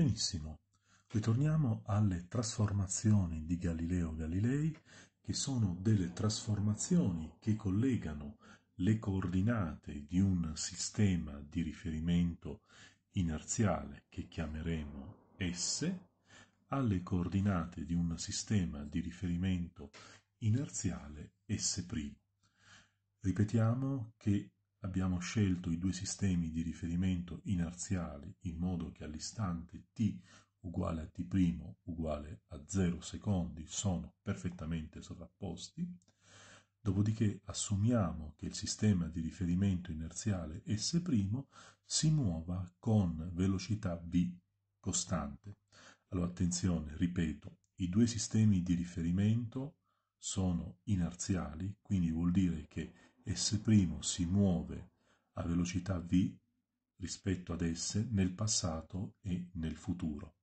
Benissimo, ritorniamo alle trasformazioni di Galileo Galilei, che sono delle trasformazioni che collegano le coordinate di un sistema di riferimento inerziale che chiameremo S alle coordinate di un sistema di riferimento inerziale S'. Ripetiamo che Abbiamo scelto i due sistemi di riferimento inerziali in modo che all'istante t uguale a t' uguale a 0 secondi sono perfettamente sovrapposti, dopodiché assumiamo che il sistema di riferimento inerziale S' si muova con velocità v costante. Allora attenzione, ripeto, i due sistemi di riferimento sono inerziali, quindi vuol dire che e se primo si muove a velocità v rispetto ad s nel passato e nel futuro.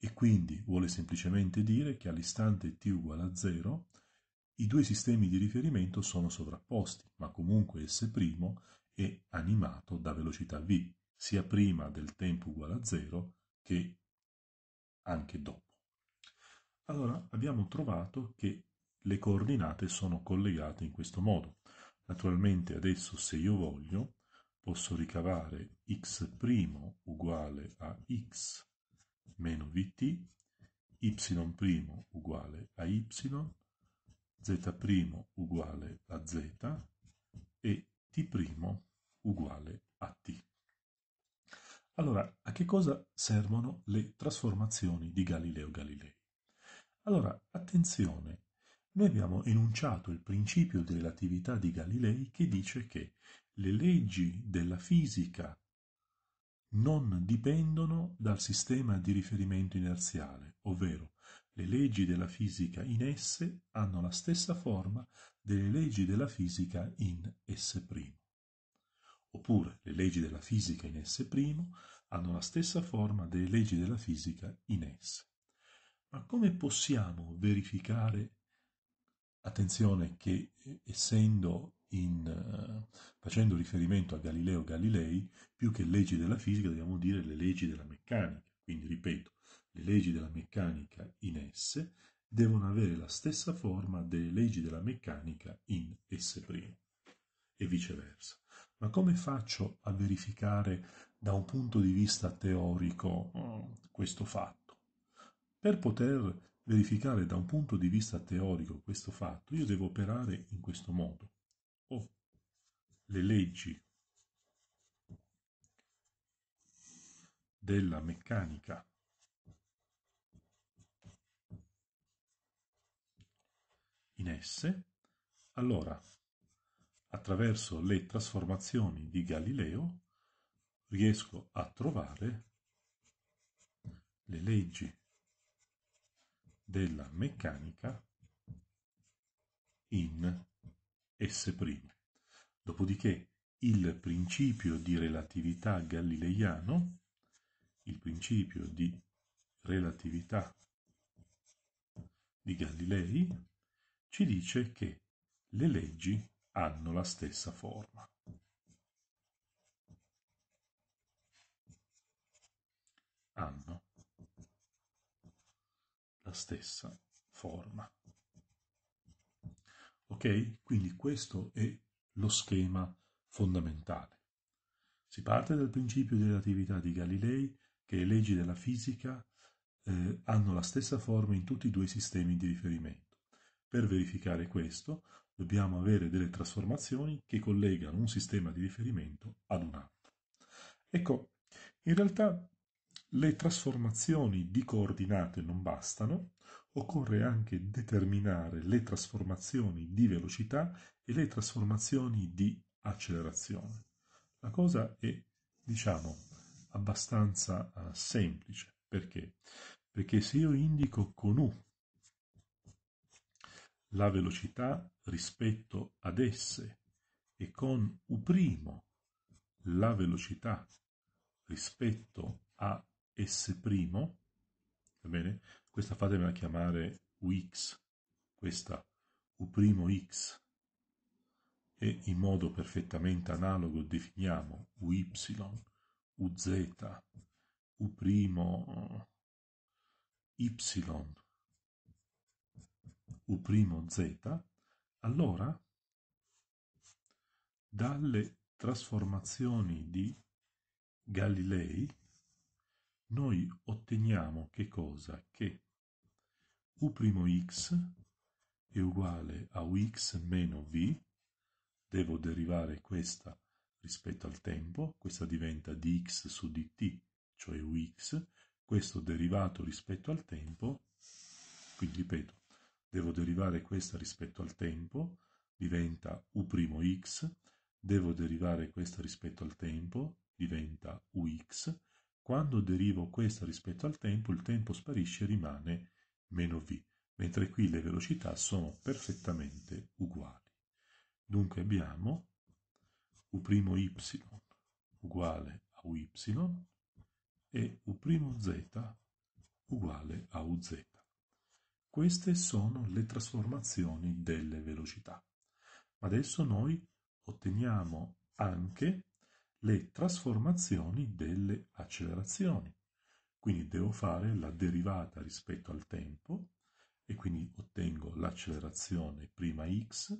E quindi vuole semplicemente dire che all'istante t uguale a 0 i due sistemi di riferimento sono sovrapposti, ma comunque s' è animato da velocità v, sia prima del tempo uguale a 0 che anche dopo. Allora abbiamo trovato che le coordinate sono collegate in questo modo. Naturalmente adesso se io voglio, posso ricavare x' uguale a x meno vt, y' uguale a y, z' uguale a z e t' uguale a t. Allora, a che cosa servono le trasformazioni di Galileo Galilei? Allora, attenzione, noi abbiamo enunciato il principio di relatività di Galilei che dice che le leggi della fisica non dipendono dal sistema di riferimento inerziale, ovvero le leggi della fisica in S hanno la stessa forma delle leggi della fisica in S'. Oppure le leggi della fisica in S' hanno la stessa forma delle leggi della fisica in S. Ma come possiamo verificare Attenzione che eh, essendo in, eh, facendo riferimento a Galileo Galilei, più che leggi della fisica dobbiamo dire le leggi della meccanica. Quindi, ripeto, le leggi della meccanica in S devono avere la stessa forma delle leggi della meccanica in S' e viceversa. Ma come faccio a verificare da un punto di vista teorico mm, questo fatto? Per poter verificare da un punto di vista teorico questo fatto, io devo operare in questo modo. O le leggi della meccanica in S, allora attraverso le trasformazioni di Galileo riesco a trovare le leggi della meccanica in S'. Dopodiché il principio di relatività galileiano, il principio di relatività di Galilei, ci dice che le leggi hanno la stessa forma. Hanno la stessa forma. Ok? Quindi questo è lo schema fondamentale. Si parte dal principio di relatività di Galilei che le leggi della fisica eh, hanno la stessa forma in tutti i due sistemi di riferimento. Per verificare questo dobbiamo avere delle trasformazioni che collegano un sistema di riferimento ad un altro. Ecco, in realtà le trasformazioni di coordinate non bastano, occorre anche determinare le trasformazioni di velocità e le trasformazioni di accelerazione. La cosa è, diciamo, abbastanza uh, semplice. Perché? Perché se io indico con U la velocità rispetto ad S e con U' la velocità rispetto a S', va bene? Questa fatemela chiamare Ux, questa U'X, e in modo perfettamente analogo definiamo Uy, Uz, U'Y, U'Z, allora dalle trasformazioni di Galilei noi otteniamo che cosa? Che u'x è uguale a ux meno v, devo derivare questa rispetto al tempo, questa diventa dx su dt, cioè ux, questo derivato rispetto al tempo, quindi ripeto, devo derivare questa rispetto al tempo, diventa u'x, devo derivare questa rispetto al tempo, diventa ux, quando derivo questa rispetto al tempo, il tempo sparisce e rimane meno -v, mentre qui le velocità sono perfettamente uguali. Dunque abbiamo U'y uguale a Uy e U'z uguale a Uz. Queste sono le trasformazioni delle velocità. adesso noi otteniamo anche le trasformazioni delle accelerazioni. Quindi devo fare la derivata rispetto al tempo e quindi ottengo l'accelerazione prima x,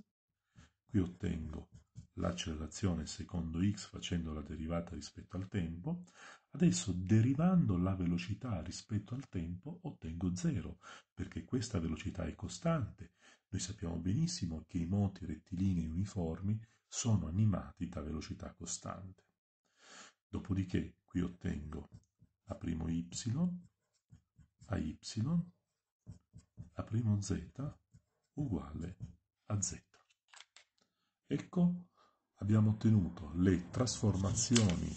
qui ottengo l'accelerazione secondo x facendo la derivata rispetto al tempo, adesso derivando la velocità rispetto al tempo ottengo 0, perché questa velocità è costante. Noi sappiamo benissimo che i moti rettilinei uniformi sono animati da velocità costante. Dopodiché qui ottengo a' y, a y, a' z uguale a z. Ecco, abbiamo ottenuto le trasformazioni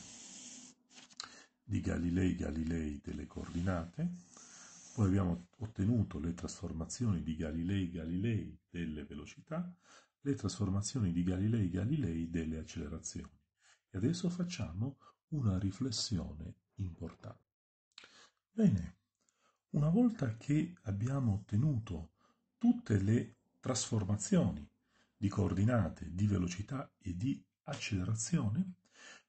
di Galilei Galilei delle coordinate, poi abbiamo ottenuto le trasformazioni di Galilei Galilei delle velocità, le trasformazioni di Galilei Galilei delle accelerazioni. E adesso facciamo una riflessione importante. Bene, una volta che abbiamo ottenuto tutte le trasformazioni di coordinate, di velocità e di accelerazione,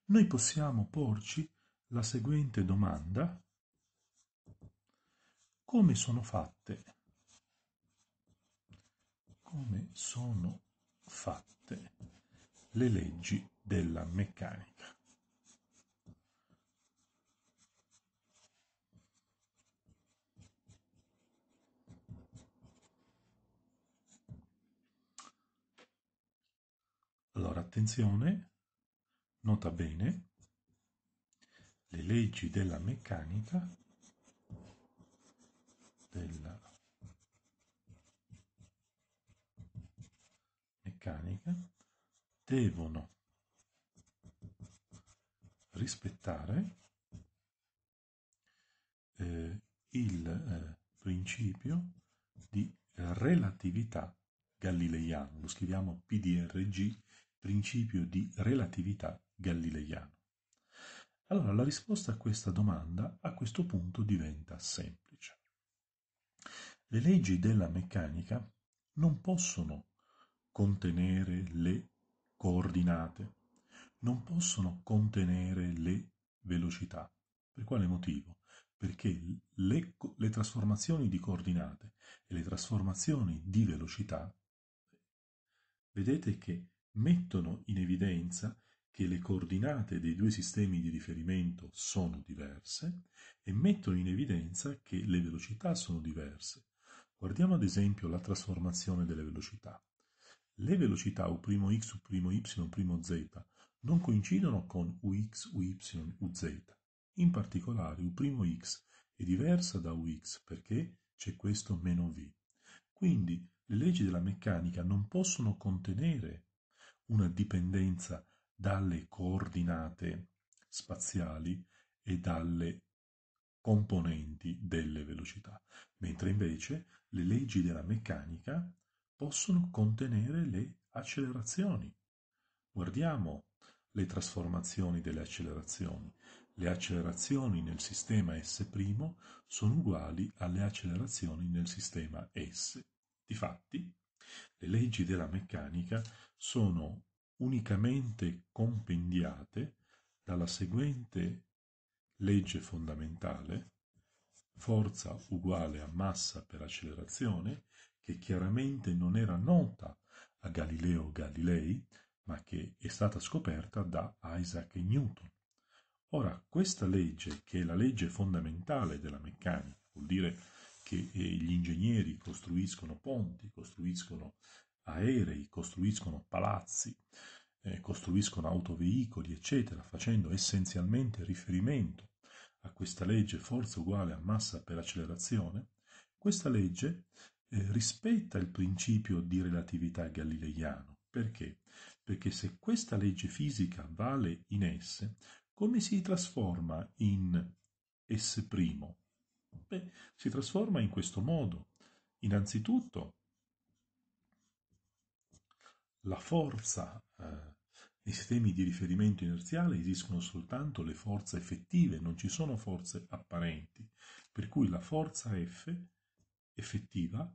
noi possiamo porci la seguente domanda. Come sono fatte? Come sono fatte le leggi della meccanica? attenzione, nota bene, le leggi della meccanica della meccanica devono rispettare eh, il eh, principio di relatività galileiano, lo scriviamo PDRG principio di relatività galileiano? Allora la risposta a questa domanda a questo punto diventa semplice. Le leggi della meccanica non possono contenere le coordinate, non possono contenere le velocità. Per quale motivo? Perché le, le trasformazioni di coordinate e le trasformazioni di velocità, vedete che mettono in evidenza che le coordinate dei due sistemi di riferimento sono diverse e mettono in evidenza che le velocità sono diverse. Guardiamo ad esempio la trasformazione delle velocità. Le velocità U'X, U'Y, u'z non coincidono con Ux, Uy, Uz. In particolare U'X è diversa da Ux perché c'è questo meno V. Quindi le leggi della meccanica non possono contenere una dipendenza dalle coordinate spaziali e dalle componenti delle velocità, mentre invece le leggi della meccanica possono contenere le accelerazioni. Guardiamo le trasformazioni delle accelerazioni. Le accelerazioni nel sistema S' sono uguali alle accelerazioni nel sistema S. Difatti, le leggi della meccanica sono unicamente compendiate dalla seguente legge fondamentale: forza uguale a massa per accelerazione, che chiaramente non era nota a Galileo Galilei, ma che è stata scoperta da Isaac Newton. Ora, questa legge, che è la legge fondamentale della meccanica, vuol dire che eh, gli ingegneri costruiscono ponti, costruiscono aerei, costruiscono palazzi, eh, costruiscono autoveicoli, eccetera, facendo essenzialmente riferimento a questa legge forza uguale a massa per accelerazione, questa legge eh, rispetta il principio di relatività galileiano. Perché? Perché se questa legge fisica vale in S, come si trasforma in S'? Beh, si trasforma in questo modo. Innanzitutto la forza eh, nei sistemi di riferimento inerziale esistono soltanto le forze effettive, non ci sono forze apparenti, per cui la forza F effettiva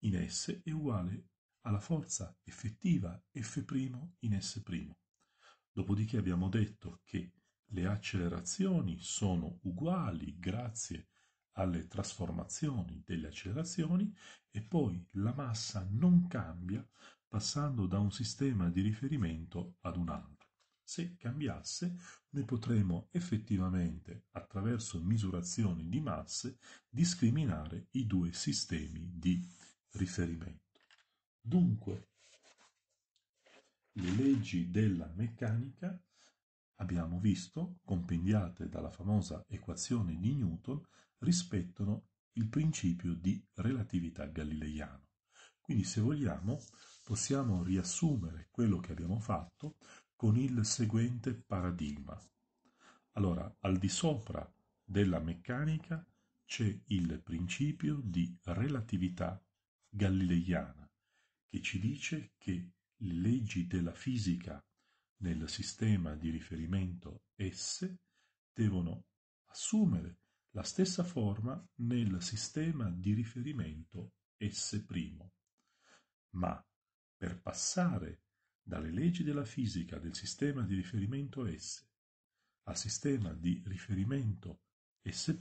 in S è uguale alla forza effettiva F' in S'. Dopodiché abbiamo detto che le accelerazioni sono uguali grazie alle trasformazioni delle accelerazioni e poi la massa non cambia passando da un sistema di riferimento ad un altro. Se cambiasse, noi potremmo effettivamente, attraverso misurazioni di masse, discriminare i due sistemi di riferimento. Dunque, le leggi della meccanica, abbiamo visto, compendiate dalla famosa equazione di Newton, rispettano il principio di relatività galileiano. Quindi se vogliamo possiamo riassumere quello che abbiamo fatto con il seguente paradigma. Allora, al di sopra della meccanica c'è il principio di relatività galileiana che ci dice che le leggi della fisica nel sistema di riferimento S devono assumere la stessa forma nel sistema di riferimento S' ma, per passare dalle leggi della fisica del sistema di riferimento S al sistema di riferimento S'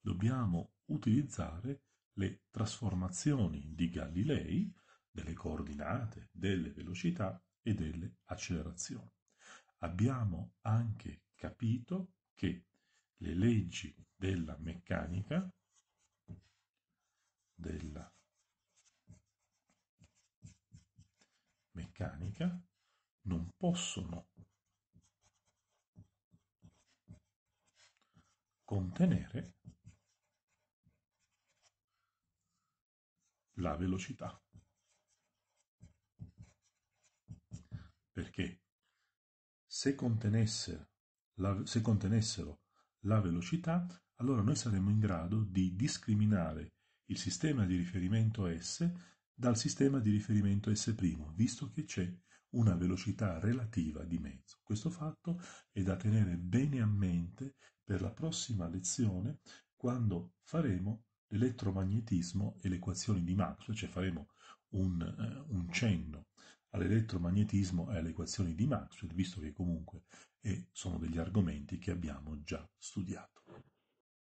dobbiamo utilizzare le trasformazioni di Galilei delle coordinate, delle velocità e delle accelerazioni. Abbiamo anche capito che le leggi della meccanica della meccanica non possono contenere la velocità. Perché se, contenesse la, se contenessero la velocità, allora noi saremmo in grado di discriminare il sistema di riferimento S dal sistema di riferimento S', visto che c'è una velocità relativa di mezzo. Questo fatto è da tenere bene a mente per la prossima lezione quando faremo l'elettromagnetismo e le equazioni di Maxwell, cioè faremo un, eh, un cenno all'elettromagnetismo e alle equazioni di Maxwell, visto che comunque è, eh, sono degli argomenti che abbiamo già studiato.